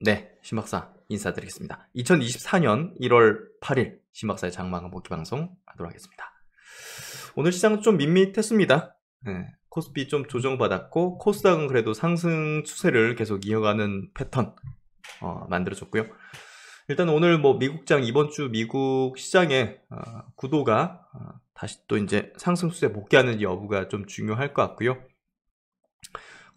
네, 신박사 인사드리겠습니다. 2024년 1월 8일 신박사의 장마감 복귀 방송 하도록 하겠습니다. 오늘 시장은 좀 밋밋했습니다. 네, 코스피 좀 조정받았고 코스닥은 그래도 상승 추세를 계속 이어가는 패턴 어, 만들어졌고요. 일단 오늘 뭐 미국장 이번 주 미국 시장의 어, 구도가 어, 다시 또 이제 상승 추세 복귀하는 여부가 좀 중요할 것 같고요.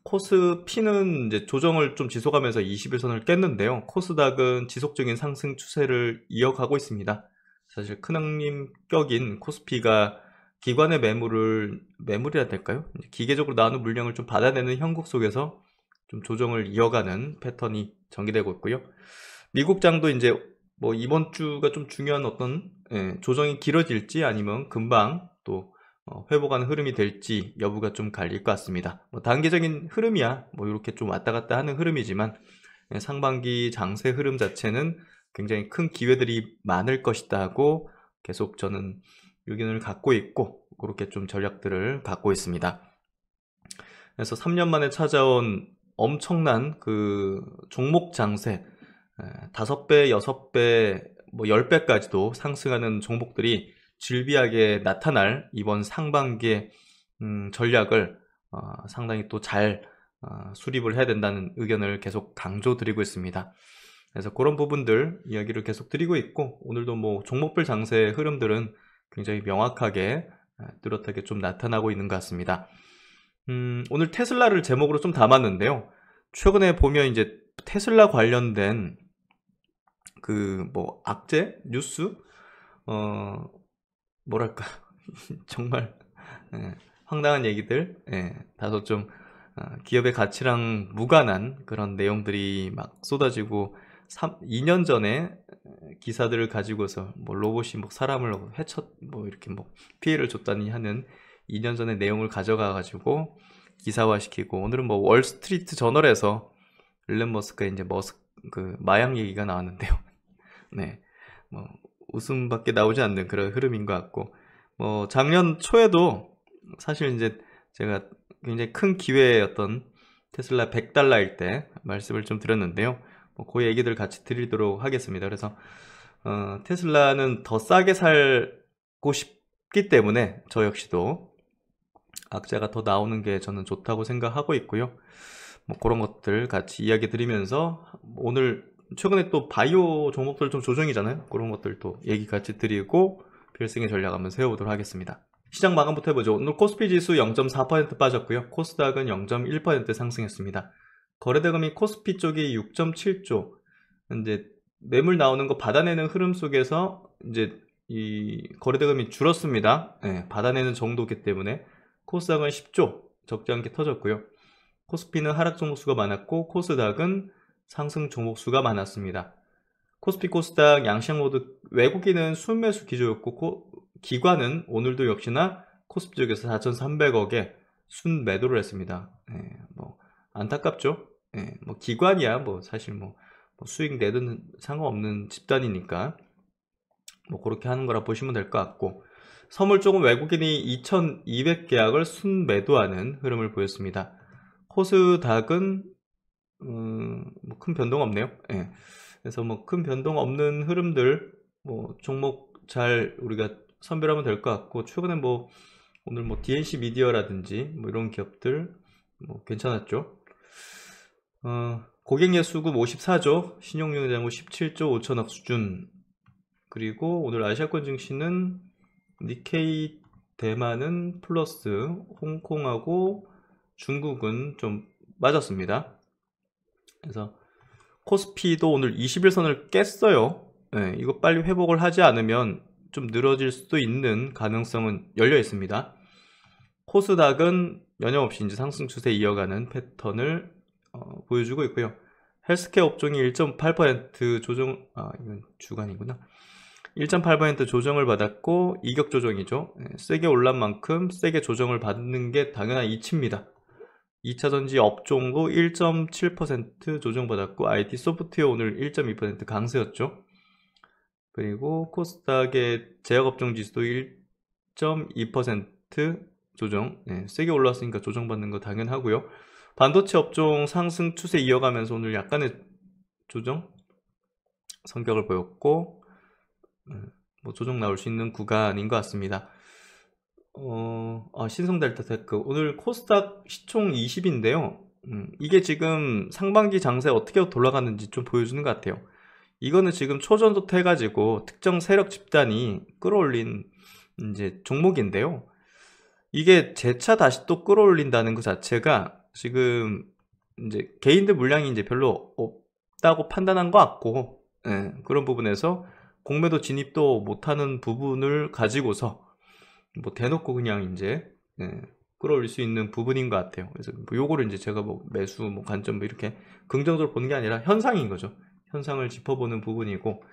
코스 피는 이제 조정을 좀 지속하면서 21선을 깼는데요. 코스닥은 지속적인 상승 추세를 이어가고 있습니다. 사실 큰형님 격인 코스피가 기관의 매물을 매물이라 될까요? 기계적으로 나눈 물량을 좀 받아내는 형국 속에서 좀 조정을 이어가는 패턴이 전개되고 있고요. 미국 장도 이제 뭐 이번 주가 좀 중요한 어떤 예, 조정이 길어질지 아니면 금방 또 어, 회복하는 흐름이 될지 여부가 좀 갈릴 것 같습니다. 뭐단계적인 흐름이야 뭐 이렇게 좀 왔다 갔다 하는 흐름이지만 예, 상반기 장세 흐름 자체는 굉장히 큰 기회들이 많을 것이다고 계속 저는 의견을 갖고 있고 그렇게 좀 전략들을 갖고 있습니다. 그래서 3년 만에 찾아온 엄청난 그 종목 장세 5배, 예, 6배, 뭐 10배까지도 상승하는 종목들이 질비하게 나타날 이번 상반기에 음, 전략을 어, 상당히 또잘 어, 수립을 해야 된다는 의견을 계속 강조드리고 있습니다. 그래서 그런 부분들 이야기를 계속 드리고 있고 오늘도 뭐 종목별 장세의 흐름들은 굉장히 명확하게 어, 뚜렷하게 좀 나타나고 있는 것 같습니다. 음, 오늘 테슬라를 제목으로 좀 담았는데요. 최근에 보면 이제 테슬라 관련된 그 뭐 악재 뉴스 어, 뭐랄까 정말 예, 황당한 얘기들 예, 다소 좀 어, 기업의 가치랑 무관한 그런 내용들이 막 쏟아지고 3, 2년 전에 기사들을 가지고서 뭐 로봇이 뭐 사람을 해쳤 뭐 이렇게 뭐 피해를 줬다니 하는 2년 전의 내용을 가져가 가지고 기사화시키고 오늘은 뭐 월스트리트 저널에서 일론 머스크 이제 머스 그 마약 얘기가 나왔는데요. 네. 뭐 웃음밖에 나오지 않는 그런 흐름인 것 같고 뭐 작년 초에도 사실 이제 제가 굉장히 큰 기회였던 테슬라 100달러일 때 말씀을 좀 드렸는데요. 뭐그 얘기들 같이 드리도록 하겠습니다. 그래서 어, 테슬라는 더 싸게 살고 싶기 때문에 저 역시도 악재가 더 나오는 게 저는 좋다고 생각하고 있고요. 뭐 그런 것들 같이 이야기 드리면서 오늘 최근에 또 바이오 종목들 좀 조정이잖아요. 그런 것들도 얘기 같이 드리고 필승의 전략 한번 세워보도록 하겠습니다. 시장 마감부터 해보죠. 오늘 코스피 지수 0.4% 빠졌고요. 코스닥은 0.1% 상승했습니다. 거래대금이 코스피 쪽이 6.7조. 이제 매물 나오는 거 받아내는 흐름 속에서 이제 이 거래대금이 줄었습니다. 네, 받아내는 정도기 때문에 코스닥은 10조 적지 않게 터졌고요. 코스피는 하락 종목수가 많았고 코스닥은 상승 종목수가 많았습니다. 코스피 코스닥 양식 모두 외국인은 순매수 기조였고 코, 기관은 오늘도 역시나 코스피 쪽에서 4,300억에 순매도를 했습니다. 예, 뭐 안타깝죠. 예, 뭐 기관이야 뭐 사실 뭐, 뭐 수익 내든 상관없는 집단이니까 뭐 그렇게 하는 거라 보시면 될 것 같고 선물 쪽은 외국인이 2,200계약을 순매도하는 흐름을 보였습니다. 코스닥은 음, 뭐큰 변동 없네요. 예. 그래서 뭐 큰 변동 없는 흐름들 뭐 종목 잘 우리가 선별하면 될 것 같고 최근에 뭐 오늘 뭐 DNC 미디어라든지 뭐 이런 기업들 뭐 괜찮았죠. 어, 고객 예수금 54조, 신용융자고 17조 5천억 수준. 그리고 오늘 아시아권 증시는 니케이 대만은 플러스, 홍콩하고 중국은 좀 맞았습니다. 그래서 코스피도 오늘 21선을 깼어요. 네, 이거 빨리 회복을 하지 않으면 좀 늘어질 수도 있는 가능성은 열려 있습니다. 코스닥은 연연없이 이제 상승 추세 이어가는 패턴을 어, 보여주고 있고요. 헬스케어 업종이 1.8% 조정, 아, 이건 주간이구나. 1.8% 조정을 받았고, 이격 조정이죠. 네, 세게 올란 만큼 세게 조정을 받는 게 당연한 이치입니다. 2차전지 업종도 1.7% 조정받았고 IT 소프트웨어 오늘 1.2% 강세였죠. 그리고 코스닥의 제약업종 지수도 1.2% 조정 네, 세게 올랐으니까 조정받는 거 당연하고요. 반도체 업종 상승 추세 이어가면서 오늘 약간의 조정 성격을 보였고 네, 뭐 조정 나올 수 있는 구간인 것 같습니다. 어, 아, 신성델타 테크. 오늘 코스닥 시총 20인데요. 음, 이게 지금 상반기 장세 어떻게 돌아가는지 좀 보여주는 것 같아요. 이거는 지금 초전도태 해가지고 특정 세력 집단이 끌어올린 이제 종목인데요. 이게 재차 다시 또 끌어올린다는 것 자체가 지금 이제 개인들 물량이 이제 별로 없다고 판단한 것 같고, 예, 그런 부분에서 공매도 진입도 못하는 부분을 가지고서 뭐 대놓고 그냥 이제 예, 끌어올릴 수 있는 부분인 것 같아요. 그래서 뭐 요거를 이제 제가 뭐 매수 뭐 관점 뭐 이렇게 긍정적으로 보는 게 아니라 현상인 거죠. 현상을 짚어보는 부분이고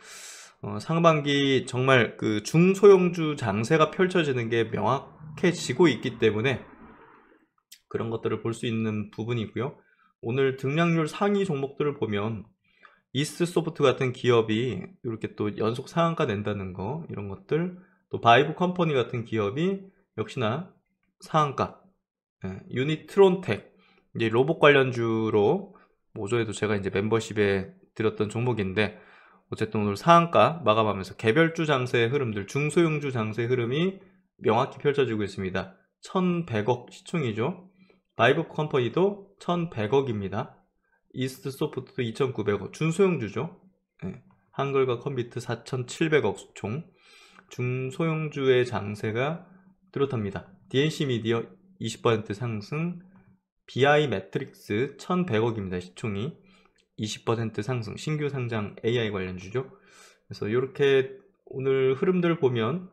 어, 상반기 정말 그 중소형주 장세가 펼쳐지는 게 명확해지고 있기 때문에 그런 것들을 볼 수 있는 부분이고요. 오늘 등량률 상위 종목들을 보면 이스소프트 같은 기업이 이렇게 또 연속 상한가 낸다는 거 이런 것들 또 바이브 컴퍼니 같은 기업이 역시나 상한가 예, 유니트론텍 이제 로봇 관련주로 오전에도 제가 이제 멤버십에 드렸던 종목인데 어쨌든 오늘 상한가 마감하면서 개별주 장세의 흐름들 중소형주 장세 흐름이 명확히 펼쳐지고 있습니다 1100억 시총이죠 바이브 컴퍼니도 1100억입니다 이스트 소프트도 2900억 준소형주죠 예, 한글과 컴퓨트 4700억 총 중소형주의 장세가 뚜렷합니다. DNC 미디어 20% 상승, BI 매트릭스 1,100억입니다. 시총이 20% 상승, 신규 상장 AI 관련주죠. 그래서 이렇게 오늘 흐름들 보면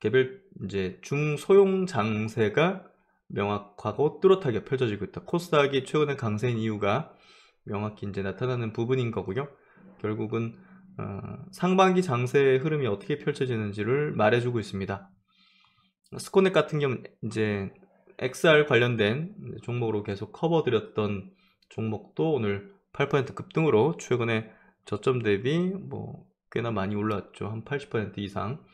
개별 이제 중소형 장세가 명확하고 뚜렷하게 펼쳐지고 있다. 코스닥이 최근에 강세인 이유가 명확히 이제 나타나는 부분인 거고요. 결국은 어, 상반기 장세의 흐름이 어떻게 펼쳐지는지를 말해주고 있습니다. 스코넥 같은 경우는 이제 XR 관련된 종목으로 계속 커버드렸던 종목도 오늘 8% 급등으로 최근에 저점 대비 뭐 꽤나 많이 올랐죠. 한 80% 이상.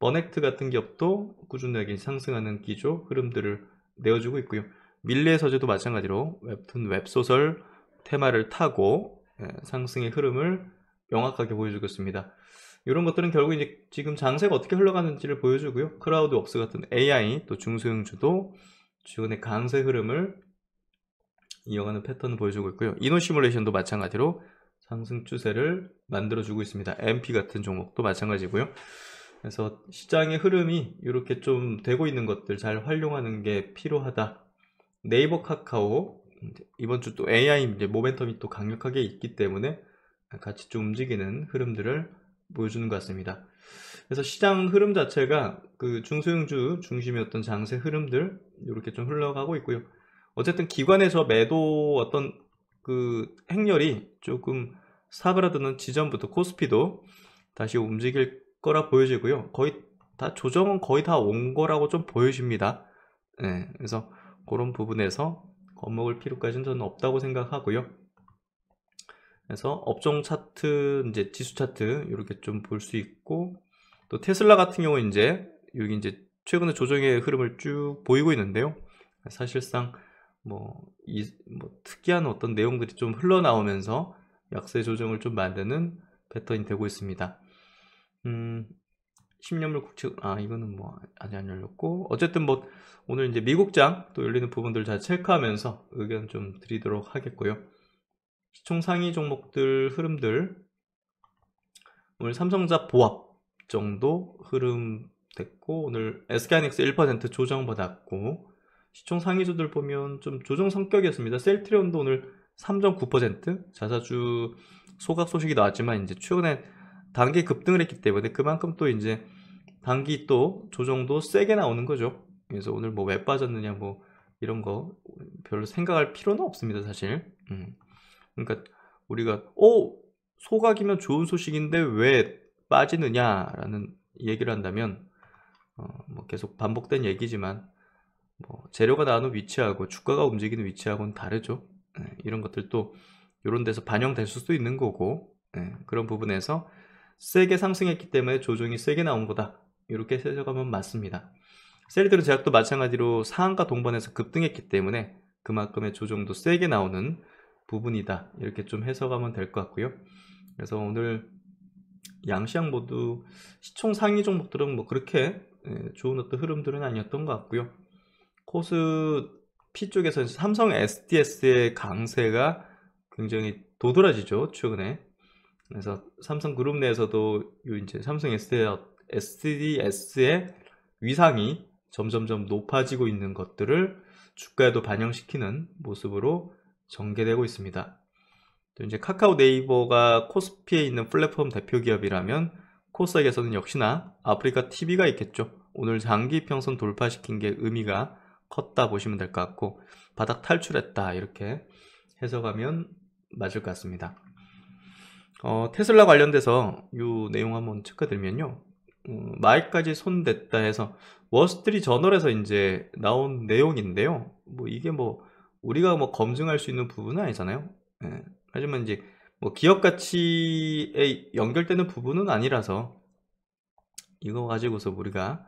버넥트 같은 기업도 꾸준하게 상승하는 기조 흐름들을 내어주고 있고요. 밀레 서재도 마찬가지로 웹툰 웹소설 테마를 타고 예, 상승의 흐름을 명확하게 보여주겠습니다. 이런 것들은 결국 이제 지금 장세가 어떻게 흘러가는지를 보여주고요. 크라우드 웍스 같은 AI 또 중소형주도 최근의 강세 흐름을 이어가는 패턴을 보여주고 있고요. 이노 시뮬레이션도 마찬가지로 상승 추세를 만들어주고 있습니다. MP 같은 종목도 마찬가지고요. 그래서 시장의 흐름이 이렇게 좀 되고 있는 것들 잘 활용하는 게 필요하다. 네이버 카카오 이번 주 또 AI 이제 모멘텀이 또 강력하게 있기 때문에 같이 좀 움직이는 흐름들을 보여주는 것 같습니다. 그래서 시장 흐름 자체가 그 중소형주 중심이었던 장세 흐름들 이렇게 좀 흘러가고 있고요. 어쨌든 기관에서 매도 어떤 그 행렬이 조금 사그라드는 지점부터 코스피도 다시 움직일 거라 보여지고요. 거의 다 조정은 거의 다 온 거라고 좀 보여집니다. 네, 그래서 그런 부분에서 겁먹을 필요까지는 저는 없다고 생각하고요. 그래서 업종 차트, 이제 지수 차트 이렇게 좀 볼 수 있고 또 테슬라 같은 경우 이제 여기 이제 최근에 조정의 흐름을 쭉 보이고 있는데요. 사실상 뭐, 이, 뭐 특이한 어떤 내용들이 좀 흘러나오면서 약세 조정을 좀 만드는 패턴이 되고 있습니다. 음, 10년물 국채 아 이거는 뭐 아직 안 열렸고 어쨌든 뭐 오늘 이제 미국장 또 열리는 부분들 잘 체크하면서 의견 좀 드리도록 하겠고요. 시총 상위 종목들 흐름들 오늘 삼성자 보합 정도 흐름 됐고 오늘 SK하이닉스 1% 조정 받았고 시총 상위주들 보면 좀 조정 성격이었습니다. 셀트리온도 오늘 3.9% 자사주 소각 소식이 나왔지만 이제 최근에 단기 급등을 했기 때문에 그만큼 또 이제 단기 또 조정도 세게 나오는 거죠. 그래서 오늘 뭐 왜 빠졌느냐 뭐 이런 거 별로 생각할 필요는 없습니다 사실. 음. 그러니까 우리가 어 소각이면 좋은 소식인데 왜 빠지느냐라는 얘기를 한다면 어, 뭐 계속 반복된 얘기지만 뭐 재료가 나오는 위치하고 주가가 움직이는 위치하고는 다르죠. 네, 이런 것들도 이런 데서 반영될 수도 있는 거고 네, 그런 부분에서 세게 상승했기 때문에 조정이 세게 나온 거다. 이렇게 세져가면 맞습니다. 셀리드로 제약도 마찬가지로 상한가 동반해서 급등했기 때문에 그만큼의 조정도 세게 나오는 부분이다 이렇게 좀 해석하면 될 것 같고요 그래서 오늘 양시장 모두 시총 상위 종목들은 뭐 그렇게 예, 좋은 어떤 흐름들은 아니었던 것 같고요 코스 P 쪽에서 삼성 SDS의 강세가 굉장히 도드라지죠 최근에 그래서 삼성 그룹 내에서도 이제 삼성 SDS의 위상이 점점점 높아지고 있는 것들을 주가에도 반영시키는 모습으로 전개되고 있습니다. 또 이제 카카오 네이버가 코스피에 있는 플랫폼 대표 기업이라면 코스닥에서는 역시나 아프리카 TV가 있겠죠. 오늘 장기 평선 돌파시킨 게 의미가 컸다 보시면 될 것 같고 바닥 탈출했다 이렇게 해석하면 맞을 것 같습니다. 어, 테슬라 관련돼서 이 내용 한번 체크드리면요. 음, 어, 마이까지 손댔다 해서 워스트리 저널에서 이제 나온 내용인데요. 뭐 이게 뭐 우리가 뭐 검증할 수 있는 부분은 아니잖아요. 예. 하지만 이제 뭐 기업 가치에 연결되는 부분은 아니라서 이거 가지고서 우리가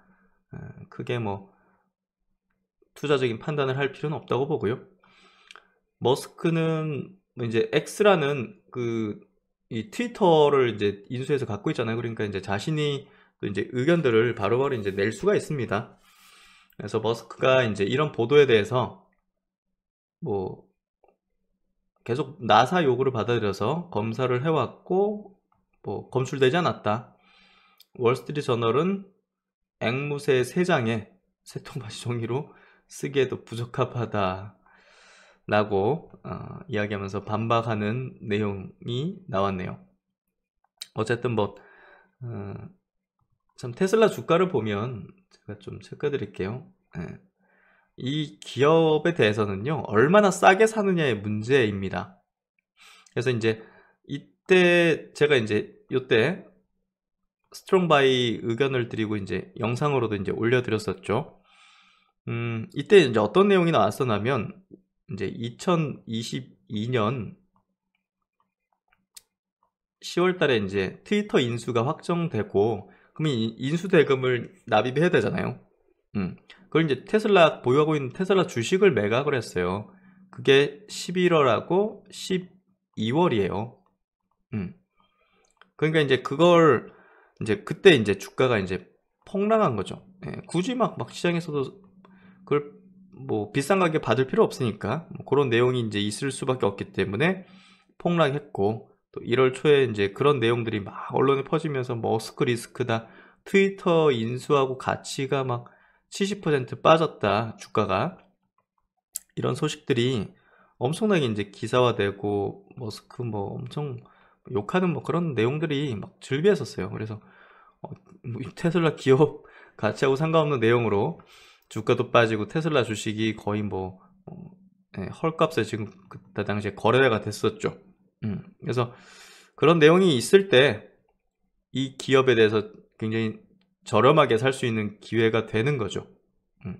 예, 크게 뭐 투자적인 판단을 할 필요는 없다고 보고요. 머스크는 뭐 이제 X라는 그 이 트위터를 이제 인수해서 갖고 있잖아요. 그러니까 이제 자신이 또 그 이제 의견들을 바로바로 바로 이제 낼 수가 있습니다. 그래서 머스크가 이제 이런 보도에 대해서 뭐 계속 나사 요구를 받아들여서 검사를 해왔고 뭐 검출되지 않았다. 월스트리트 저널은 앵무새 3장에 새통마시 종이로 쓰기에도 부적합하다. 라고 어, 이야기하면서 반박하는 내용이 나왔네요. 어쨌든 뭐, 어, 참 테슬라 주가를 보면 제가 좀 체크드릴게요. 예. 이 기업에 대해서는요 얼마나 싸게 사느냐의 문제입니다 그래서 이제 이때 제가 이제 이때 스트롱바이 의견을 드리고 이제 영상으로도 이제 올려드렸었죠 음 이때 이제 어떤 내용이 나왔었냐면 이제 2022년 10월 달에 이제 트위터 인수가 확정되고 그러면 인수 대금을 납입해야 되잖아요 음. 그걸 이제 테슬라 보유하고 있는 테슬라 주식을 매각을 했어요. 그게 11월하고 12월이에요. 음. 그러니까 이제 그걸 이제 그때 이제 주가가 이제 폭락한 거죠. 예, 굳이 막, 막 시장에서도 그걸 뭐 비싼 가격에 받을 필요 없으니까 뭐 그런 내용이 이제 있을 수밖에 없기 때문에 폭락했고 또 1월 초에 이제 그런 내용들이 막 언론에 퍼지면서 머스크 리스크다 트위터 인수하고 가치가 막70% 빠졌다 주가가 이런 소식들이 엄청나게 이제 기사화되고 머스크 뭐 엄청 욕하는 뭐 그런 내용들이 막 즐비했었어요. 그래서 어, 뭐 테슬라 기업 가치하고 상관없는 내용으로 주가도 빠지고 테슬라 주식이 거의 뭐 어, 네, 헐값에 지금 그때 당시에 거래가 됐었죠. 음, 그래서 그런 내용이 있을 때 이 기업에 대해서 굉장히 저렴하게 살 수 있는 기회가 되는 거죠. 음.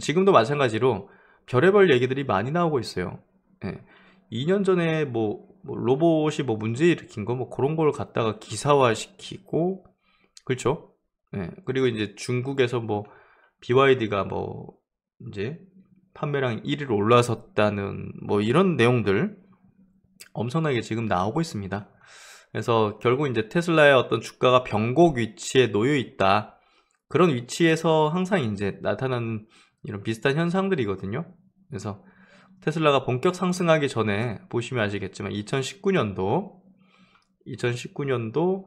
지금도 마찬가지로 별의별 얘기들이 많이 나오고 있어요. 예. 2년 전에 뭐, 뭐 로봇이 뭐 문제 일으킨 거뭐 그런 걸 갖다가 기사화시키고 그렇죠? 예. 그리고 이제 중국에서 뭐 BYD가 뭐 이제 판매량 1위로 올라섰다는 뭐 이런 내용들 엄청나게 지금 나오고 있습니다. 그래서 결국 이제 테슬라의 어떤 주가가 변곡 위치에 놓여 있다. 그런 위치에서 항상 이제 나타나는 이런 비슷한 현상들이거든요. 그래서 테슬라가 본격 상승하기 전에 보시면 아시겠지만 2019년도 2019년도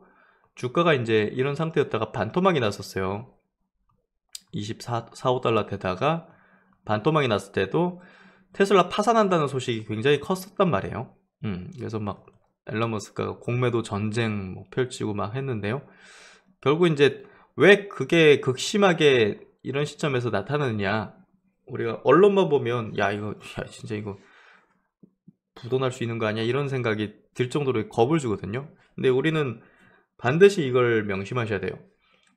주가가 이제 이런 상태였다가 반토막이 났었어요. 24, 4 5달러 되다가 반토막이 났을 때도 테슬라 파산한다는 소식이 굉장히 컸었단 말이에요. 음, 그래서 막 앨런 머스크가 공매도 전쟁 뭐 펼치고 막 했는데요. 결국 이제 왜 그게 극심하게 이런 시점에서 나타나느냐. 우리가 언론만 보면 야 이거 야 진짜 이거 부도날 수 있는 거 아니야 이런 생각이 들 정도로 겁을 주거든요. 근데 우리는 반드시 이걸 명심하셔야 돼요.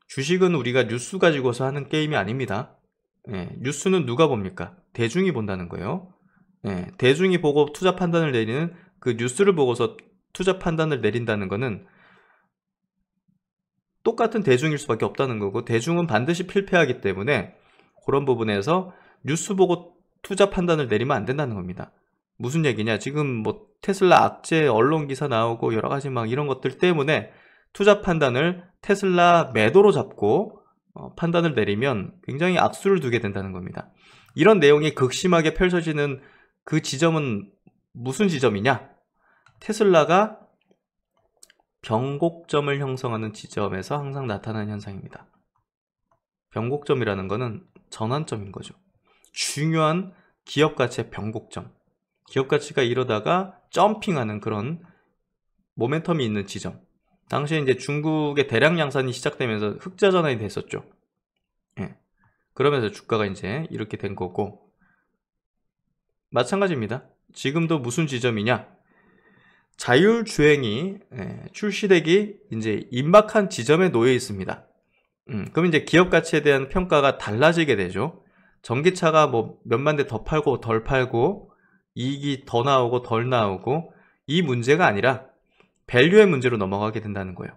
주식은 우리가 뉴스 가지고서 하는 게임이 아닙니다. 예, 뉴스는 누가 봅니까? 대중이 본다는 거예요. 예, 대중이 보고 투자 판단을 내리는 그 뉴스를 보고서 투자 판단을 내린다는 것은 똑같은 대중일 수밖에 없다는 거고 대중은 반드시 필패하기 때문에 그런 부분에서 뉴스 보고 투자 판단을 내리면 안 된다는 겁니다. 무슨 얘기냐? 지금 뭐 테슬라 악재 언론 기사 나오고 여러 가지 막 이런 것들 때문에 투자 판단을 테슬라 매도로 잡고 어, 판단을 내리면 굉장히 악수를 두게 된다는 겁니다. 이런 내용이 극심하게 펼쳐지는 그 지점은 무슨 지점이냐? 테슬라가 변곡점을 형성하는 지점에서 항상 나타나는 현상입니다. 변곡점이라는 것은 전환점인 거죠. 중요한 기업 가치의 변곡점. 기업 가치가 이러다가 점핑하는 그런 모멘텀이 있는 지점. 당시에 이제 중국의 대량 양산이 시작되면서 흑자 전환이 됐었죠. 예. 그러면서 주가가 이제 이렇게 된 거고 마찬가지입니다. 지금도 무슨 지점이냐? 자율주행이 예, 출시되기 이제 임박한 지점에 놓여 있습니다. 음, 그럼 이제 기업 가치에 대한 평가가 달라지게 되죠. 전기차가 뭐 몇만 대 더 팔고 덜 팔고 이익이 더 나오고 덜 나오고 이 문제가 아니라 밸류의 문제로 넘어가게 된다는 거예요.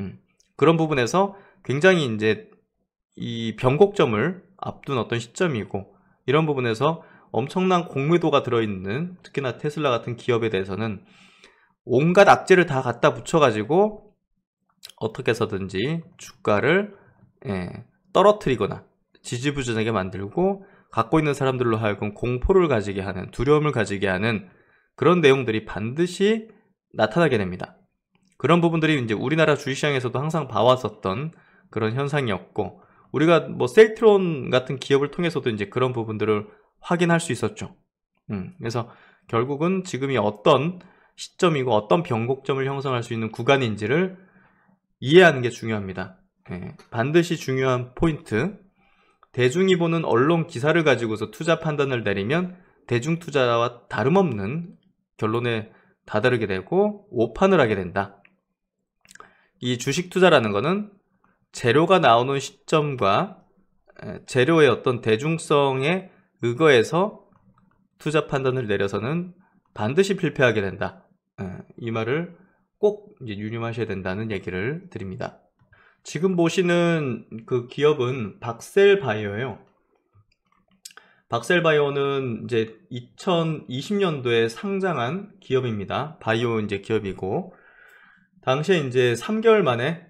음, 그런 부분에서 굉장히 이제 이 변곡점을 앞둔 어떤 시점이고 이런 부분에서 엄청난 공매도가 들어있는 특히나 테슬라 같은 기업에 대해서는 온갖 악재를 다 갖다 붙여가지고 어떻게 해서든지 주가를 예, 떨어뜨리거나 지지부진하게 만들고 갖고 있는 사람들로 하여금 공포를 가지게 하는 두려움을 가지게 하는 그런 내용들이 반드시 나타나게 됩니다. 그런 부분들이 이제 우리나라 주식시장에서도 항상 봐왔었던 그런 현상이었고 우리가 뭐 셀트론 같은 기업을 통해서도 이제 그런 부분들을 확인할 수 있었죠. 음, 그래서 결국은 지금이 어떤 시점이고 어떤 변곡점을 형성할 수 있는 구간인지를 이해하는 게 중요합니다. 예, 반드시 중요한 포인트. 대중이 보는 언론 기사를 가지고서 투자 판단을 내리면 대중 투자와 다름없는 결론에 다다르게 되고 오판을 하게 된다. 이 주식 투자라는 것은 재료가 나오는 시점과 재료의 어떤 대중성에 의거해서 투자 판단을 내려서는 반드시 필패하게 된다. 예, 이 말을 꼭 유념하셔야 된다는 얘기를 드립니다. 지금 보시는 그 기업은 박셀바이오예요. 박셀바이오는 이제 2020년도에 상장한 기업입니다. 바이오 이제 기업이고 당시에 이제 3개월 만에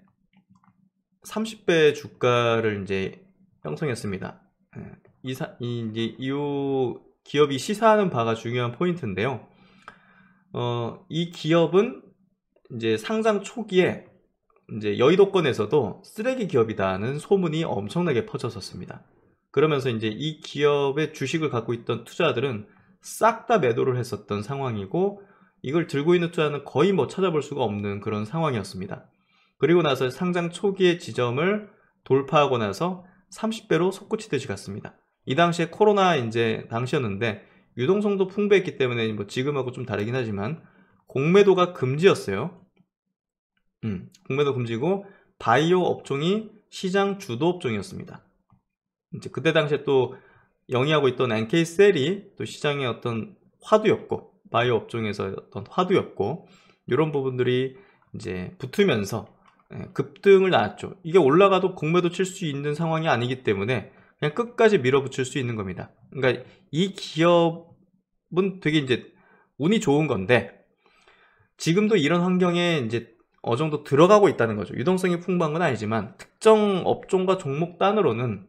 30배 주가를 이제 형성했습니다. 예, 이, 이, 이후 기업이 시사하는 바가 중요한 포인트인데요. 어, 이 기업은 이제 상장 초기에 이제 여의도권에서도 쓰레기 기업이다는 소문이 엄청나게 퍼졌었습니다. 그러면서 이제 이 기업의 주식을 갖고 있던 투자들은 싹 다 매도를 했었던 상황이고 이걸 들고 있는 투자는 거의 뭐 찾아볼 수가 없는 그런 상황이었습니다. 그리고 나서 상장 초기의 지점을 돌파하고 나서 30배로 솟구치듯이 갔습니다. 이 당시에 코로나 이제 당시였는데 유동성도 풍부했기 때문에 뭐 지금하고 좀 다르긴 하지만 공매도가 금지였어요. 음, 공매도 금지고 바이오 업종이 시장 주도 업종이었습니다. 이제 그때 당시에 또 영위하고 있던 NK셀이 또 시장의 어떤 화두였고 바이오 업종에서 어떤 화두였고 이런 부분들이 이제 붙으면서 예, 급등을 낳았죠 이게 올라가도 공매도 칠 수 있는 상황이 아니기 때문에 그냥 끝까지 밀어붙일 수 있는 겁니다. 그러니까 이 기업은 되게 이제 운이 좋은 건데 지금도 이런 환경에 이제 어느 정도 들어가고 있다는 거죠. 유동성이 풍부한 건 아니지만 특정 업종과 종목 단으로는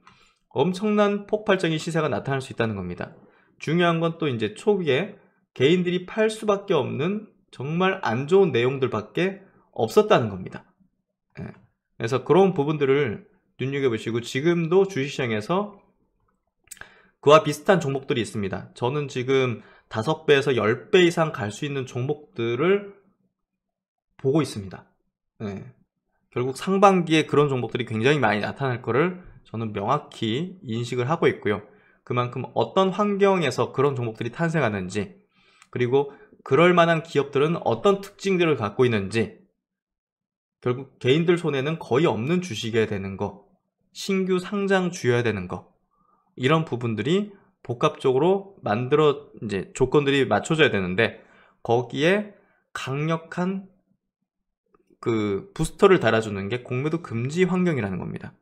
엄청난 폭발적인 시세가 나타날 수 있다는 겁니다. 중요한 건 또 이제 초기에 개인들이 팔 수밖에 없는 정말 안 좋은 내용들밖에 없었다는 겁니다. 예. 그래서 그런 부분들을 눈여겨보시고 지금도 주식시장에서 그와 비슷한 종목들이 있습니다. 저는 지금 5배에서 10배 이상 갈 수 있는 종목들을 보고 있습니다. 네. 결국 상반기에 그런 종목들이 굉장히 많이 나타날 거를 저는 명확히 인식을 하고 있고요. 그만큼 어떤 환경에서 그런 종목들이 탄생하는지 그리고 그럴 만한 기업들은 어떤 특징들을 갖고 있는지 결국 개인들 손에는 거의 없는 주식이 되는 거 신규 상장 주여야 되는 거 이런 부분들이 복합적으로 만들어 이제 조건들이 맞춰져야 되는데 거기에 강력한 그 부스터를 달아주는 게 공매도 금지 환경이라는 겁니다.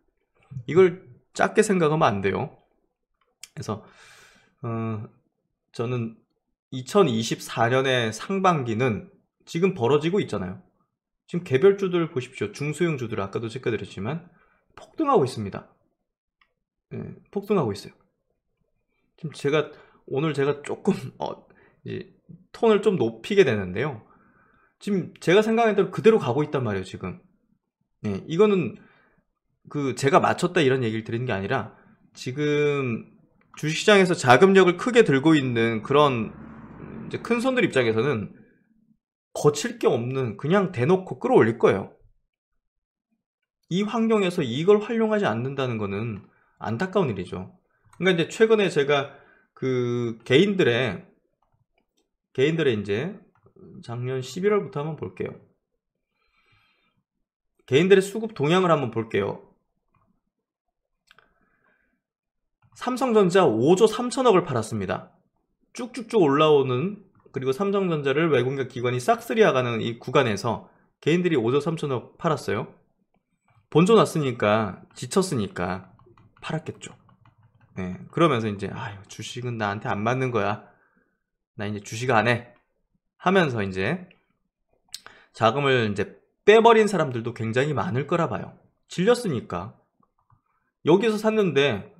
이걸 작게 생각하면 안 돼요. 그래서 어, 저는 2024년의 상반기는 지금 벌어지고 있잖아요. 지금 개별주들 보십시오. 중소형주들 아까도 체크드렸지만 폭등하고 있습니다. 예, 폭등하고 있어요. 지금 제가 오늘 제가 조금 어, 톤을 좀 높이게 되는데요. 지금 제가 생각했던 그대로 가고 있단 말이에요. 지금 예, 이거는 그 제가 맞췄다 이런 얘기를 드리는 게 아니라 지금 주식시장에서 자금력을 크게 들고 있는 그런 큰 손들 입장에서는 거칠 게 없는 그냥 대놓고 끌어올릴 거예요. 이 환경에서 이걸 활용하지 않는다는 것은 안타까운 일이죠. 그러니까 이제 최근에 제가 그 개인들의 개인들의 이제 작년 11월부터 한번 볼게요. 개인들의 수급 동향을 한번 볼게요. 삼성전자 5조 3천억을 팔았습니다. 쭉쭉쭉 올라오는 그리고 삼성전자를 외국인 기관이 싹쓸이하가는 이 구간에서 개인들이 5조 3천억 팔았어요. 본전 났으니까 지쳤으니까 팔았겠죠. 네, 그러면서 이제 아유 주식은 나한테 안 맞는 거야. 나 이제 주식 안 해. 하면서 이제 자금을 이제 빼버린 사람들도 굉장히 많을 거라 봐요. 질렸으니까. 여기서 샀는데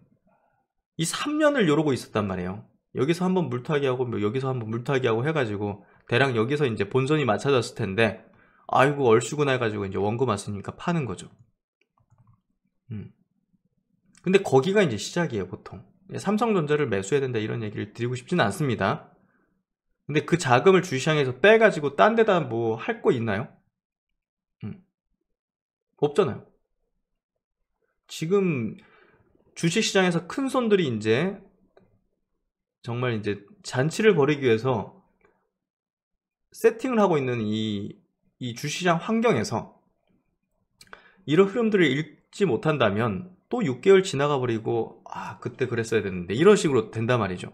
이 3년을 요러고 있었단 말이에요. 여기서 한번 물타기하고 뭐 여기서 한번 물타기하고 해가지고 대략 여기서 이제 본전이 맞춰졌을 텐데 아이고 얼씨구나 해가지고 이제 원금 왔으니까 파는 거죠. 음. 근데 거기가 이제 시작이에요, 보통. 삼성전자를 매수해야 된다 이런 얘기를 드리고 싶지는 않습니다. 근데 그 자금을 주식시장에서 빼가지고 딴 데다 뭐 할 거 있나요? 음. 없잖아요. 지금 주식시장에서 큰 손들이 이제 정말 이제 잔치를 벌이기 위해서 세팅을 하고 있는 이, 이 주시장 환경에서 이런 흐름들을 받지 못한다면 또 6개월 지나가 버리고 아 그때 그랬어야 됐는데 이런 식으로 된단 말이죠.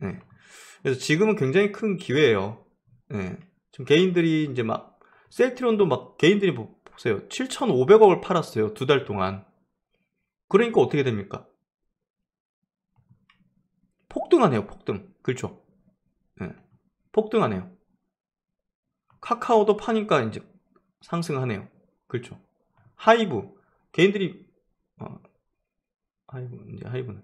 네. 그래서 지금은 굉장히 큰 기회예요. 네. 지금 개인들이 이제 막 셀트론도 막 개인들이 보세요. 7,500억을 팔았어요. 두 달 동안. 그러니까 어떻게 됩니까? 폭등하네요. 폭등. 그렇죠? 네. 폭등하네요. 카카오도 파니까 이제 상승하네요. 그렇죠? 하이브 개인들이 어, 하이브 이제 하이브는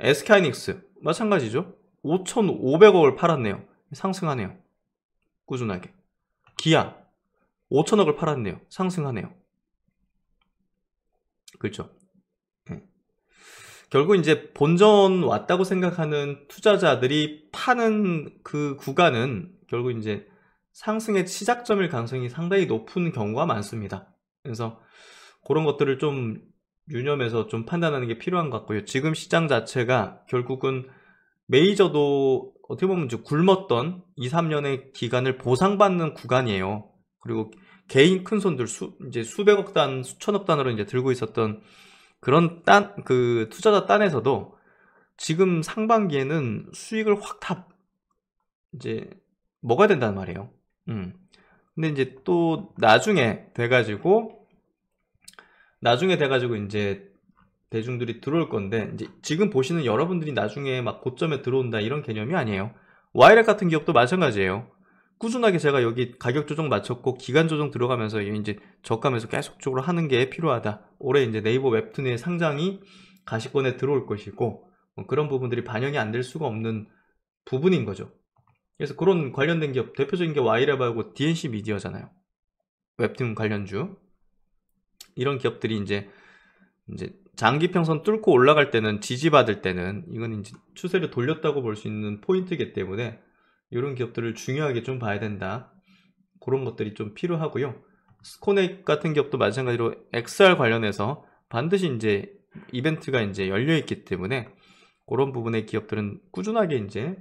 SK하이닉스 마찬가지죠. 5,500억을 팔았네요. 상승하네요. 꾸준하게. 기아 5 0 0 0억을 팔았네요. 상승하네요. 그렇죠. 네. 결국 이제 본전 왔다고 생각하는 투자자들이 파는 그 구간은 결국 이제 상승의 시작점일 가능성이 상당히 높은 경우가 많습니다. 그래서 그런 것들을 좀 유념해서 좀 판단하는 게 필요한 것 같고요. 지금 시장 자체가 결국은 메이저도 어떻게 보면 이제 굶었던 2, 3년의 기간을 보상받는 구간이에요. 그리고 개인 큰 손들 수, 이제 수백억 단, 수천억 단으로 이제 들고 있었던 그런 딴, 그 투자자 딴에서도 지금 상반기에는 수익을 확다 이제 먹어야 된단 말이에요. 음. 근데 이제 또 나중에 돼가지고 나중에 돼가지고 이제 대중들이 들어올 건데 이제 지금 보시는 여러분들이 나중에 막 고점에 들어온다 이런 개념이 아니에요. 와이렉 같은 기업도 마찬가지예요. 꾸준하게 제가 여기 가격 조정 맞췄고 기간 조정 들어가면서 이제 저가면서 계속적으로 하는 게 필요하다. 올해 이제 네이버 웹툰의 상장이 가시권에 들어올 것이고 뭐 그런 부분들이 반영이 안 될 수가 없는 부분인 거죠. 그래서 그런 관련된 기업 대표적인 게 와이랩하고 DNC 미디어잖아요. 웹툰 관련주. 이런 기업들이 이제 이제 장기평선 뚫고 올라갈 때는 지지받을 때는 이건 이제 추세를 돌렸다고 볼 수 있는 포인트이기 때문에 이런 기업들을 중요하게 좀 봐야 된다. 그런 것들이 좀 필요하고요. 스코넥 같은 기업도 마찬가지로 XR 관련해서 반드시 이제 이벤트가 이제 열려 있기 때문에 그런 부분의 기업들은 꾸준하게 이제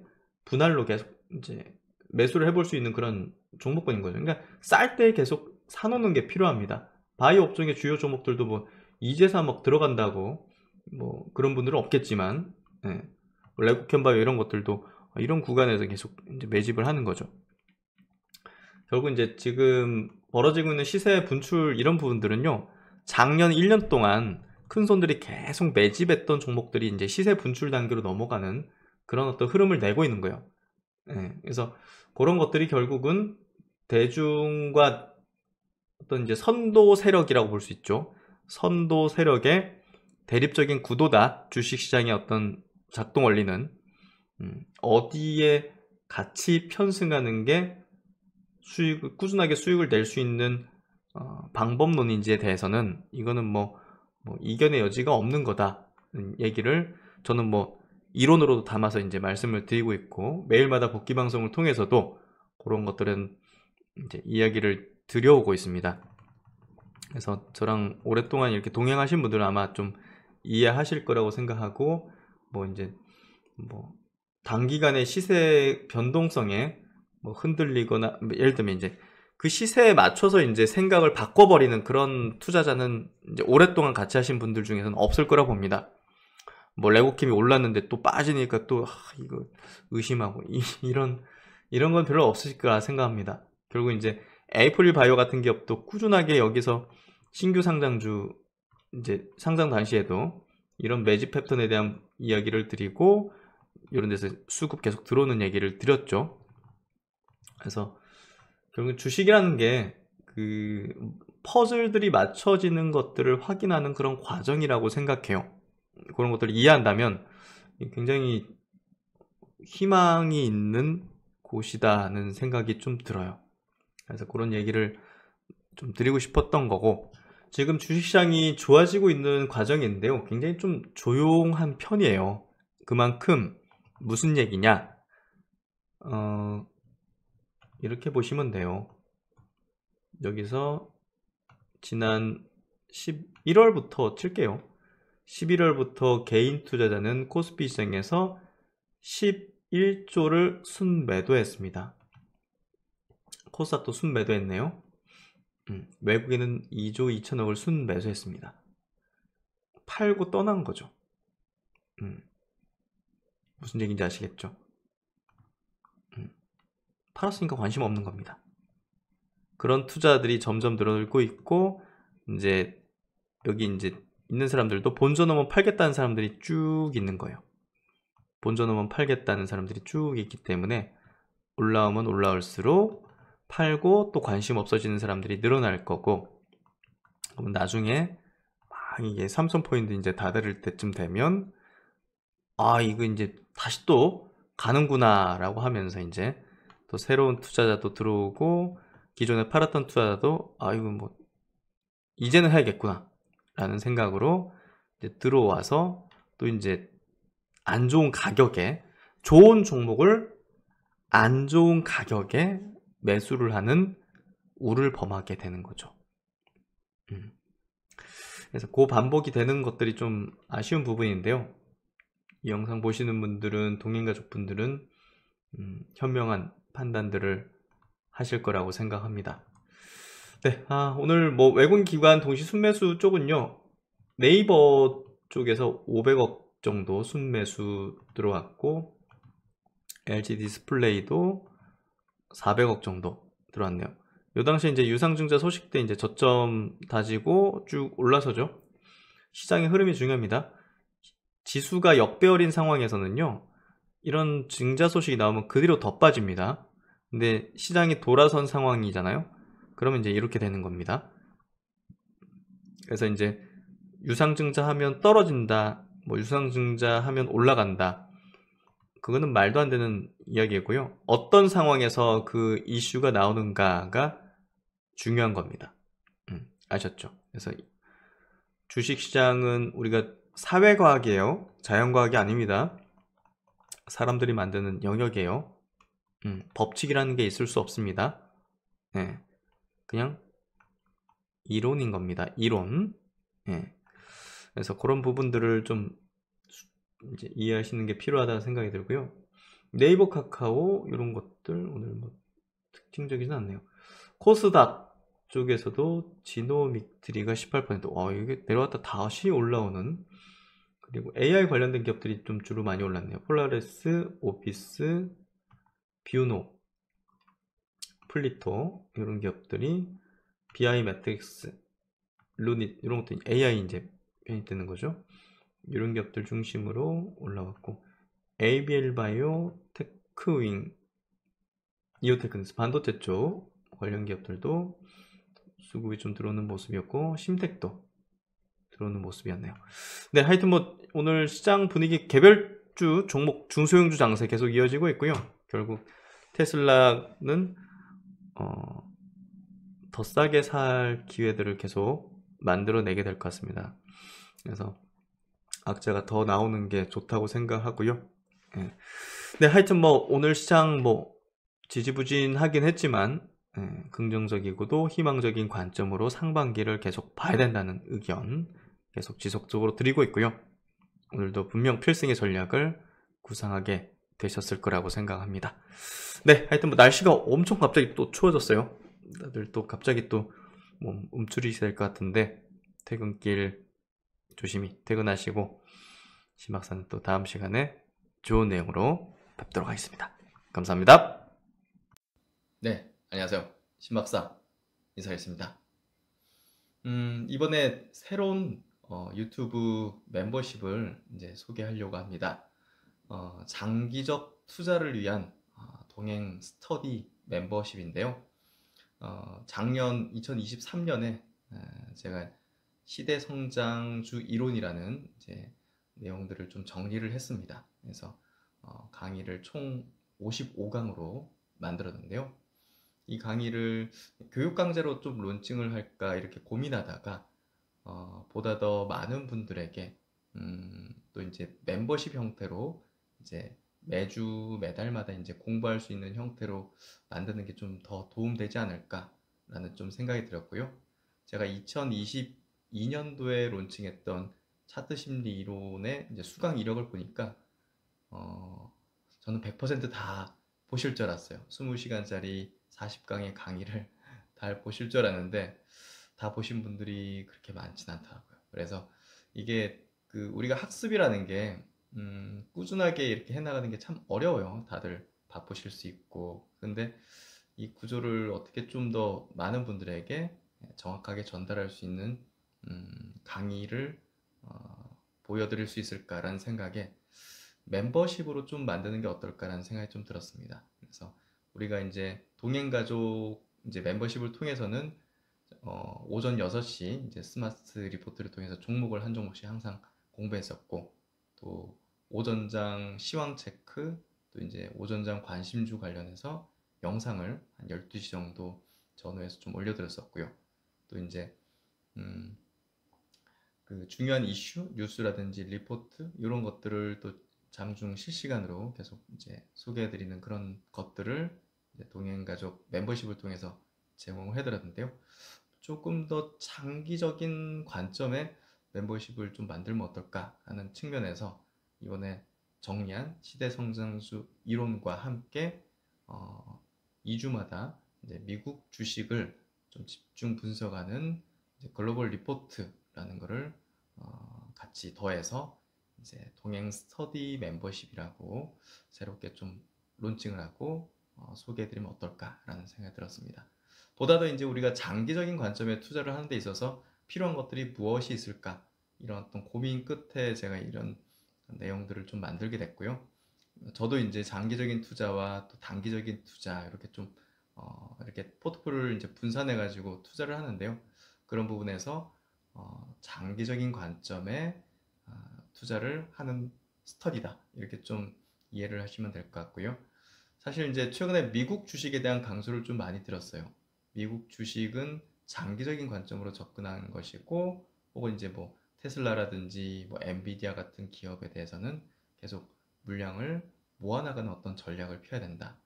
분할로 계속 이제 매수를 해볼 수 있는 그런 종목권인 거죠. 그러니까 쌀 때 계속 사놓는 게 필요합니다. 바이오 업종의 주요 종목들도 뭐 이제사 막 들어간다고 뭐 그런 분들은 없겠지만 예. 뭐 레고캔 바이오 이런 것들도 이런 구간에서 계속 매집을 하는 거죠. 결국 이제 지금 벌어지고 있는 시세 분출 이런 부분들은요. 작년 1년 동안 큰 손들이 계속 매집했던 종목들이 이제 시세 분출 단계로 넘어가는 그런 어떤 흐름을 내고 있는 거예요. 예. 그래서 그런 것들이 결국은 대중과 어떤 이제 선도 세력이라고 볼 수 있죠. 선도 세력의 대립적인 구도다. 주식시장의 어떤 작동 원리는 음, 어디에 같이 편승하는 게 수익 꾸준하게 수익을 낼 수 있는 어, 방법론인지에 대해서는 이거는 뭐, 뭐, 이견의 여지가 없는 거다 음, 얘기를 저는 뭐 이론으로도 담아서 이제 말씀을 드리고 있고 매일마다 복귀 방송을 통해서도 그런 것들은 이제 이야기를 들여오고 있습니다. 그래서 저랑 오랫동안 이렇게 동행하신 분들은 아마 좀 이해하실 거라고 생각하고 뭐 이제 뭐 단기간의 시세 변동성에 뭐 흔들리거나 뭐 예를 들면 이제 그 시세에 맞춰서 이제 생각을 바꿔버리는 그런 투자자는 이제 오랫동안 같이 하신 분들 중에서는 없을 거라 봅니다. 뭐 레고킴이 올랐는데 또 빠지니까 또 아, 이거 의심하고 이, 런 이런, 이런 건 별로 없으실 거라 생각합니다. 결국 이제 에이프릴 바이오 같은 기업도 꾸준하게 여기서 신규 상장주 이제 상장 당시에도 이런 매집 패턴에 대한 이야기를 드리고 이런 데서 수급 계속 들어오는 얘기를 드렸죠. 그래서 결국 주식이라는 게 그 퍼즐들이 맞춰지는 것들을 확인하는 그런 과정이라고 생각해요. 그런 것들을 이해한다면 굉장히 희망이 있는 곳이다는 하 생각이 좀 들어요. 그래서 그런 얘기를 좀 드리고 싶었던 거고 지금 주식시장이 좋아지고 있는 과정인데요. 굉장히 좀 조용한 편이에요. 그만큼 무슨 얘기냐? 어, 이렇게 보시면 돼요. 여기서 지난 11월부터 칠게요. 11월부터 개인 투자자는 코스피 시장에서 11조를 순매도했습니다. 코스닥도 순매도했네요. 음, 외국인은 2조 2천억을 순매수했습니다. 팔고 떠난 거죠. 음, 무슨 얘기인지 아시겠죠? 음, 팔았으니까 관심 없는 겁니다. 그런 투자들이 점점 늘어들고 있고 이제 여기 이제 있는 사람들도 본전어만 팔겠다는 사람들이 쭉 있는 거예요. 본전어만 팔겠다는 사람들이 쭉 있기 때문에 올라오면 올라올수록 팔고 또 관심 없어지는 사람들이 늘어날 거고 그럼 나중에 막 이게 삼성 포인트 이제 다 들을 때쯤 되면 아 이거 이제 다시 또 가는구나 라고 하면서 이제 또 새로운 투자자도 들어오고 기존에 팔았던 투자자도 아 이거 뭐 이제는 해야겠구나 라는 생각으로 이제 들어와서 또 이제 안 좋은 가격에 좋은 종목을 안 좋은 가격에 매수를 하는 우를 범하게 되는 거죠. 음. 그래서 그 반복이 되는 것들이 좀 아쉬운 부분인데요. 이 영상 보시는 분들은 동인가족분들은 음, 현명한 판단들을 하실 거라고 생각합니다. 네, 아, 오늘 뭐 외국 기관 동시 순매수 쪽은요 네이버 쪽에서 500억 정도 순매수 들어왔고 LG 디스플레이도 400억 정도 들어왔네요. 요 당시 이제 유상증자 소식 때 이제 저점 다지고 쭉 올라서죠. 시장의 흐름이 중요합니다. 지수가 역배열인 상황에서는요. 이런 증자 소식이 나오면 그 뒤로 더 빠집니다. 근데 시장이 돌아선 상황이잖아요. 그러면 이제 이렇게 되는 겁니다. 그래서 이제 유상증자 하면 떨어진다. 뭐 유상증자 하면 올라간다. 그거는 말도 안 되는 이야기고요. 어떤 상황에서 그 이슈가 나오는가가 중요한 겁니다. 음, 아셨죠? 그래서 주식시장은 우리가 사회과학이에요. 자연과학이 아닙니다. 사람들이 만드는 영역이에요. 음, 법칙이라는 게 있을 수 없습니다. 네, 그냥 이론인 겁니다. 이론. 네. 그래서 그런 부분들을 좀 이제 이해하시는 게 필요하다는 생각이 들고요. 네이버 카카오 이런 것들 오늘 뭐 특징적이진 않네요. 코스닥 쪽에서도 지노믹트리가 18% 와, 이게 내려왔다 다시 올라오는 그리고 AI 관련된 기업들이 좀 주로 많이 올랐네요. 폴라레스, 오피스, 뷰노, 플리토 이런 기업들이 BI 매트릭스, 루닛 이런 것들이 AI 이제 편입되는 거죠. 이런 기업들 중심으로 올라왔고 ABL 바이오, 테크윙, 이오테크스 반도체 쪽 관련 기업들도 수급이 좀 들어오는 모습이었고 심텍도 들어오는 모습이었네요. 네, 하여튼 뭐 오늘 시장 분위기 개별주 종목 중소형주 장세 계속 이어지고 있고요. 결국 테슬라는 어, 더 싸게 살 기회들을 계속 만들어내게 될 것 같습니다. 그래서 악재가 더 나오는 게 좋다고 생각하고요. 예. 네, 하여튼 뭐 오늘 시장 뭐 지지부진하긴 했지만 예, 긍정적이고도 희망적인 관점으로 상반기를 계속 봐야 된다는 의견 계속 지속적으로 드리고 있고요. 오늘도 분명 필승의 전략을 구상하게 되셨을 거라고 생각합니다. 네, 하여튼 뭐 날씨가 엄청 갑자기 또 추워졌어요. 다들 또 갑자기 또 뭐움츠리될것 같은데 퇴근길 조심히 퇴근하시고 심학사는또 다음 시간에 좋은 내용으로 뵙도록 하겠습니다. 감사합니다. 네, 안녕하세요. 심박사 인사겠습니다 음, 이번에 새로운 어, 유튜브 멤버십을 이제 소개하려고 합니다. 어, 장기적 투자를 위한 어, 동행 스터디 멤버십인데요. 어, 작년 2023년에 제가 시대성장주 이론이라는 이제 내용들을 좀 정리를 했습니다. 그래서 어, 강의를 총 55강으로 만들었는데요. 이 강의를 교육 강좌로 좀 론칭을 할까 이렇게 고민하다가 어, 보다 더 많은 분들에게 음, 또 이제 멤버십 형태로 이제 매주 매달마다 이제 공부할 수 있는 형태로 만드는 게 좀 더 도움되지 않을까라는 좀 생각이 들었고요. 제가 2022년도에 론칭했던 차트 심리 이론의 이제 수강 이력을 보니까 어, 저는 100%다 보실 줄 알았어요. 20시간짜리 40강의 강의를 다 보실 줄 알았는데 다 보신 분들이 그렇게 많진 않더라고요. 그래서 이게 그 우리가 학습이라는 게 음, 꾸준하게 이렇게 해나가는 게 참 어려워요. 다들 바쁘실 수 있고 근데 이 구조를 어떻게 좀 더 많은 분들에게 정확하게 전달할 수 있는 음, 강의를 어, 보여드릴 수 있을까라는 생각에 멤버십으로 좀 만드는 게 어떨까라는 생각이 좀 들었습니다. 그래서 우리가 이제 동행가족 이제 멤버십을 통해서는 어, 오전 6시 이제 스마트 리포트를 통해서 종목을 한 종목씩 항상 공부했었고 또 오전장 시황 체크 또 이제 오전장 관심주 관련해서 영상을 한 12시 정도 전후해서좀 올려드렸었고요. 또 이제 음, 그 중요한 이슈, 뉴스라든지 리포트 이런 것들을 또잠중 실시간으로 계속 이제 소개해드리는 그런 것들을 이제 동행가족 멤버십을 통해서 제공을 해드렸는데요. 조금 더 장기적인 관점의 멤버십을 좀 만들면 어떨까 하는 측면에서 이번에 정리한 시대 성장수 이론과 함께 어, 2주마다 이제 미국 주식을 좀 집중 분석하는 이제 글로벌 리포트 라는 거를 어, 같이 더해서 이제 동행 스터디 멤버십이라고 새롭게 좀 론칭을 하고 어, 소개해드리면 어떨까라는 생각이 들었습니다. 보다 더 이제 우리가 장기적인 관점에 투자를 하는 데 있어서 필요한 것들이 무엇이 있을까 이런 어떤 고민 끝에 제가 이런 내용들을 좀 만들게 됐고요. 저도 이제 장기적인 투자와 또 단기적인 투자 이렇게 좀 어, 이렇게 포트폴리오를 이제 분산해 가지고 투자를 하는데요. 그런 부분에서 어, 장기적인 관점에 어, 투자를 하는 스터디다 이렇게 좀 이해를 하시면 될 것 같고요. 사실 이제 최근에 미국 주식에 대한 강수를좀 많이 들었어요. 미국 주식은 장기적인 관점으로 접근하는 것이고, 혹은 이제 뭐 테슬라라든지 뭐 엔비디아 같은 기업에 대해서는 계속 물량을 모아나가는 어떤 전략을 펴야 된다.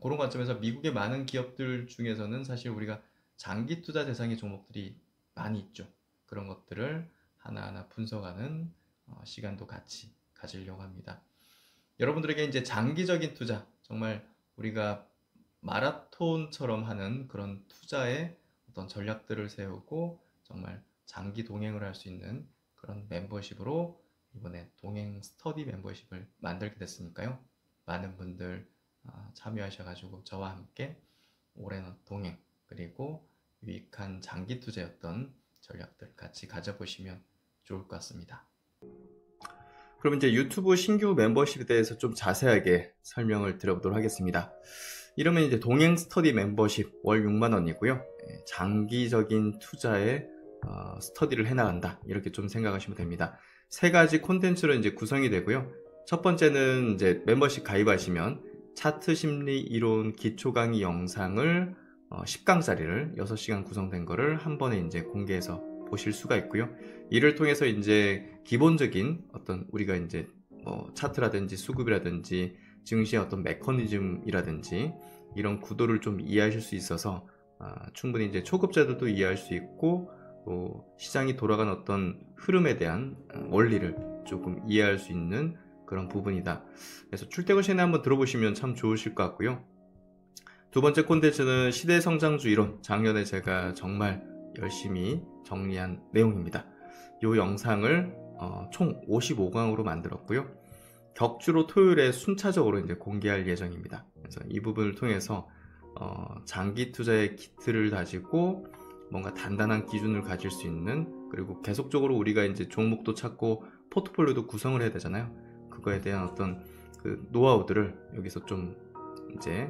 그런 관점에서 미국의 많은 기업들 중에서는 사실 우리가 장기 투자 대상의 종목들이 많이 있죠. 그런 것들을 하나하나 분석하는 어, 시간도 같이 가지려고 합니다. 여러분들에게 이제 장기적인 투자, 정말 우리가 마라톤처럼 하는 그런 투자의 어떤 전략들을 세우고 정말 장기 동행을 할 수 있는 그런 멤버십으로 이번에 동행 스터디 멤버십을 만들게 됐으니까요. 많은 분들 어, 참여하셔가지고 저와 함께 오랜 동행 그리고 유익한 장기 투자였던 전략들 같이 가져보시면 좋을 것 같습니다. 그럼 이제 유튜브 신규 멤버십에 대해서 좀 자세하게 설명을 드려보도록 하겠습니다. 이러면 이제 동행 스터디 멤버십 월 6만원이고요. 예, 장기적인 투자에 어, 스터디를 해나간다. 이렇게 좀 생각하시면 됩니다. 세 가지 콘텐츠로 이제 구성이 되고요. 첫 번째는 이제 멤버십 가입하시면 차트 심리 이론 기초 강의 영상을 10강짜리를 어, 6시간 구성된 거를 한 번에 이제 공개해서 보실 수가 있고요. 이를 통해서 이제 기본적인 어떤 우리가 이제 뭐 차트라든지 수급이라든지 증시의 어떤 메커니즘이라든지 이런 구도를 좀 이해하실 수 있어서 아, 충분히 이제 초급자들도 이해할 수 있고 또 시장이 돌아간 어떤 흐름에 대한 아, 원리를 조금 이해할 수 있는 그런 부분이다. 그래서 출퇴근 시간에 한번 들어보시면 참 좋으실 것 같고요. 두 번째 콘텐츠는 시대 성장주의 론. 작년에 제가 정말 열심히 정리한 내용입니다. 이 영상을 어, 총 55강으로 만들었고요. 격주로 토요일에 순차적으로 이제 공개할 예정입니다. 그래서 이 부분을 통해서 어, 장기 투자의 기틀을 다지고 뭔가 단단한 기준을 가질 수 있는 그리고 계속적으로 우리가 이제 종목도 찾고 포트폴리오도 구성을 해야 되잖아요. 그거에 대한 어떤 그 노하우들을 여기서 좀 이제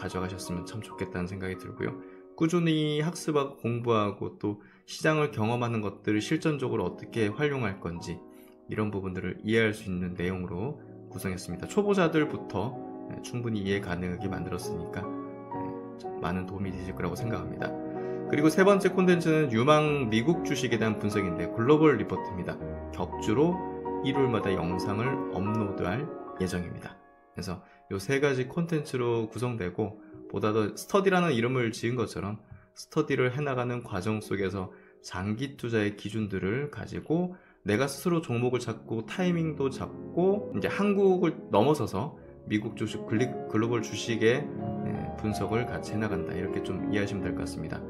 가져가셨으면 참 좋겠다는 생각이 들고요. 꾸준히 학습하고 공부하고 또 시장을 경험하는 것들을 실전적으로 어떻게 활용할 건지 이런 부분들을 이해할 수 있는 내용으로 구성했습니다. 초보자들부터 네, 충분히 이해 가능하게 만들었으니까 네, 많은 도움이 되실 거라고 생각합니다. 그리고 세 번째 콘텐츠는 유망 미국 주식에 대한 분석인데 글로벌 리포트입니다. 격주로 일요일마다 영상을 업로드할 예정입니다. 그래서 요세 가지 콘텐츠로 구성되고 보다 더 스터디라는 이름을 지은 것처럼 스터디를 해나가는 과정 속에서 장기 투자의 기준들을 가지고 내가 스스로 종목을 잡고 타이밍도 잡고 이제 한국을 넘어서서 미국 주식 글로벌 주식의 네, 분석을 같이 해나간다 이렇게 좀 이해하시면 될 것 같습니다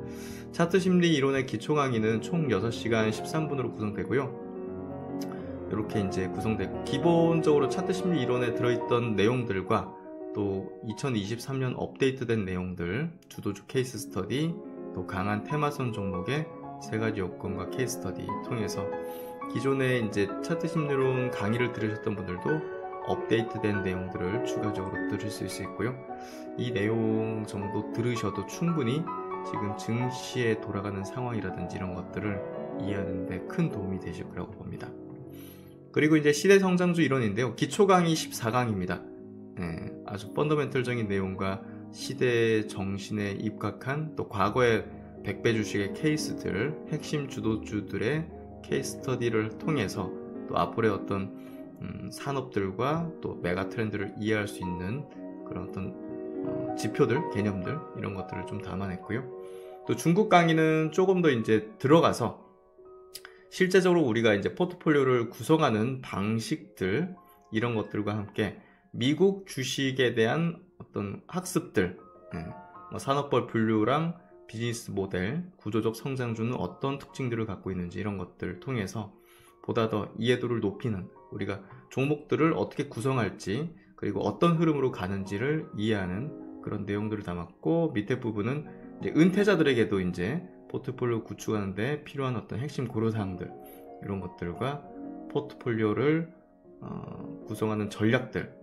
차트 심리 이론의 기초 강의는 총 6시간 13분으로 구성되고요 이렇게 이제 구성되고 기본적으로 차트 심리 이론에 들어있던 내용들과 또 2023년 업데이트된 내용들, 주도주 케이스 스터디, 또 강한 테마선 종목의 세 가지 요건과 케이스 스터디 통해서 기존에 이제 차트 심리론 강의를 들으셨던 분들도 업데이트된 내용들을 추가적으로 들을 수 있고요. 이 내용 정도 들으셔도 충분히 지금 증시에 돌아가는 상황이라든지 이런 것들을 이해하는데 큰 도움이 되실 거라고 봅니다. 그리고 이제 시대 성장주 이론인데요. 기초 강의 14강입니다. 네, 아주 펀더멘털적인 내용과 시대 정신에 입각한 또 과거의 100배 주식의 케이스들, 핵심 주도주들의 케이스 스터디를 통해서 또 앞으로의 어떤 음, 산업들과 또 메가 트렌드를 이해할 수 있는 그런 어떤 어, 지표들, 개념들 이런 것들을 좀 담아냈고요. 또 중국 강의는 조금 더 이제 들어가서 실제적으로 우리가 이제 포트폴리오를 구성하는 방식들 이런 것들과 함께 미국 주식에 대한 어떤 학습들 예, 뭐 산업별 분류랑 비즈니스 모델, 구조적 성장주는 어떤 특징들을 갖고 있는지 이런 것들을 통해서 보다 더 이해도를 높이는 우리가 종목들을 어떻게 구성할지 그리고 어떤 흐름으로 가는지를 이해하는 그런 내용들을 담았고 밑에 부분은 이제 은퇴자들에게도 이제 포트폴리오 구축하는데 필요한 어떤 핵심 고려사항들 이런 것들과 포트폴리오를 어, 구성하는 전략들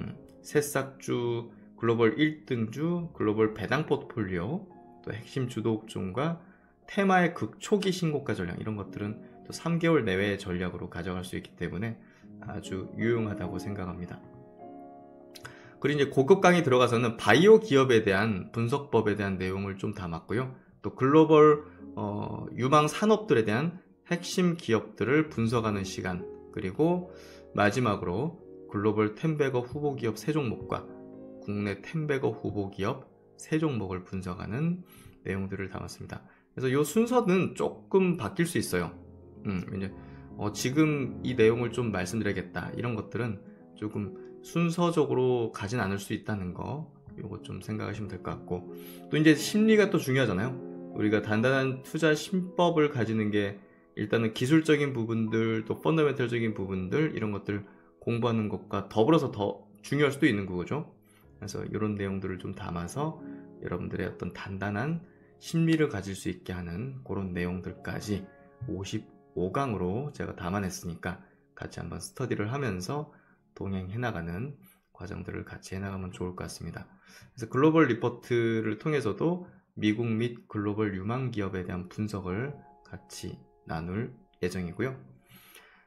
음, 새싹주 글로벌 1등주 글로벌 배당 포트폴리오 또 핵심 주도업종과 테마의 극초기 신고가 전략 이런 것들은 또 3개월 내외의 전략으로 가져갈 수 있기 때문에 아주 유용하다고 생각합니다. 그리고 이제 고급 강의 들어가서는 바이오 기업에 대한 분석법에 대한 내용을 좀 담았고요. 또 글로벌 어, 유망 산업들에 대한 핵심 기업들을 분석하는 시간 그리고 마지막으로 글로벌 텐베거 후보 기업 세 종목과 국내 텐베거 후보 기업 세 종목을 분석하는 내용들을 담았습니다. 그래서 이 순서는 조금 바뀔 수 있어요. 음, 왜냐, 어, 지금 이 내용을 좀 말씀드려야겠다 이런 것들은 조금 순서적으로 가진 않을 수 있다는 거이거좀 생각하시면 될 것 같고 또 이제 심리가 또 중요하잖아요. 우리가 단단한 투자 신법을 가지는 게 일단은 기술적인 부분들 또 펀더멘털적인 부분들 이런 것들 공부하는 것과 더불어서 더 중요할 수도 있는 거죠. 그래서 이런 내용들을 좀 담아서 여러분들의 어떤 단단한 심리를 가질 수 있게 하는 그런 내용들까지 55강으로 제가 담아냈으니까 같이 한번 스터디를 하면서 동행해 나가는 과정들을 같이 해나가면 좋을 것 같습니다. 그래서 글로벌 리포트를 통해서도 미국 및 글로벌 유망 기업에 대한 분석을 같이 나눌 예정이고요.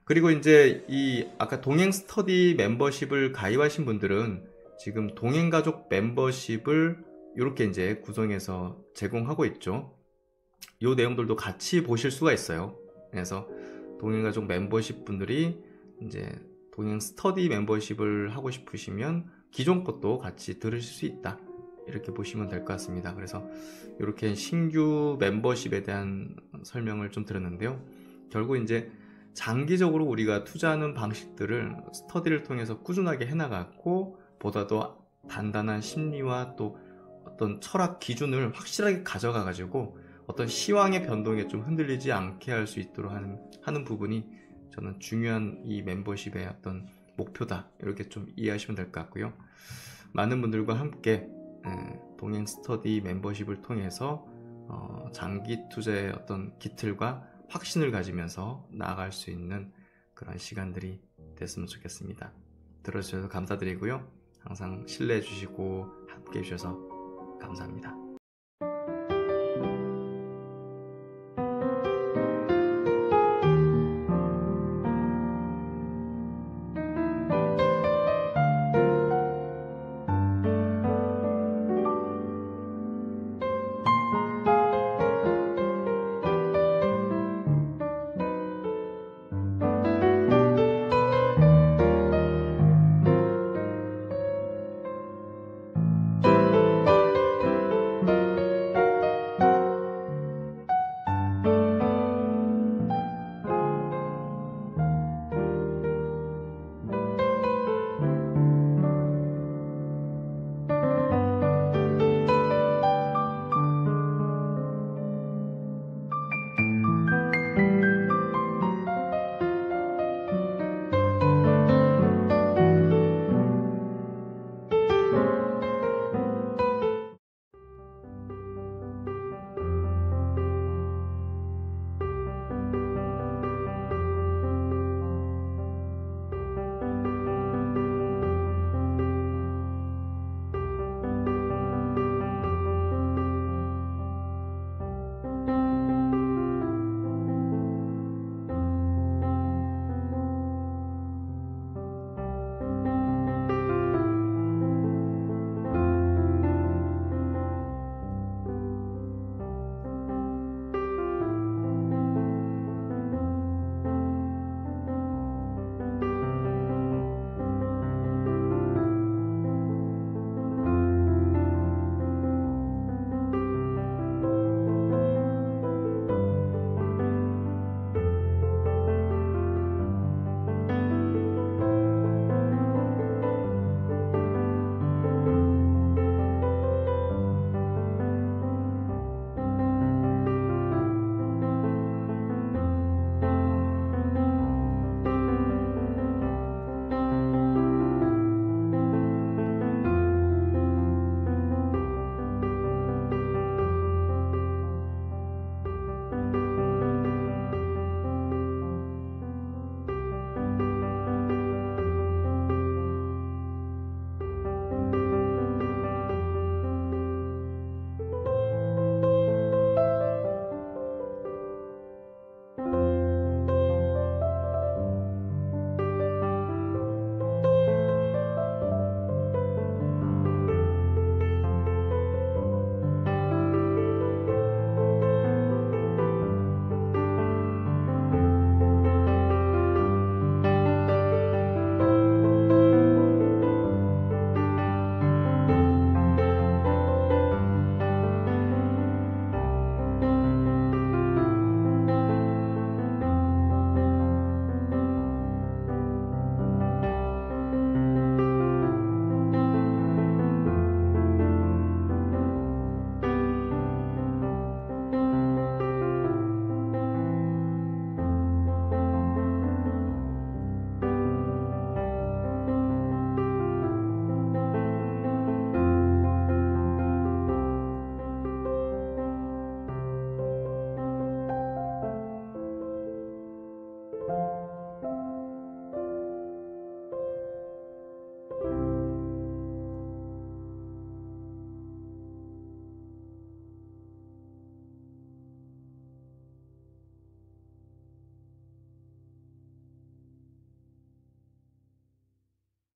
그리고 이제 이 아까 동행 스터디 멤버십을 가입하신 분들은 지금 동행 가족 멤버십을 이렇게 이제 구성해서 제공하고 있죠. 이 내용들도 같이 보실 수가 있어요. 그래서 동행 가족 멤버십 분들이 이제 동행 스터디 멤버십을 하고 싶으시면 기존 것도 같이 들으실 수 있다. 이렇게 보시면 될 것 같습니다. 그래서 이렇게 신규 멤버십에 대한 설명을 좀 드렸는데요. 결국 이제 장기적으로 우리가 투자하는 방식들을 스터디를 통해서 꾸준하게 해나갔고 보다 더 단단한 심리와 또 어떤 철학 기준을 확실하게 가져가 가지고 어떤 시황의 변동에 좀 흔들리지 않게 할 수 있도록 하는, 하는 부분이 저는 중요한 이 멤버십의 어떤 목표다 이렇게 좀 이해하시면 될 것 같고요. 많은 분들과 함께 예, 동행 스터디 멤버십을 통해서 어, 장기 투자의 어떤 기틀과 확신을 가지면서 나아갈 수 있는 그런 시간들이 됐으면 좋겠습니다. 들어주셔서 감사드리고요. 항상 신뢰해 주시고 함께 해 주셔서 감사합니다.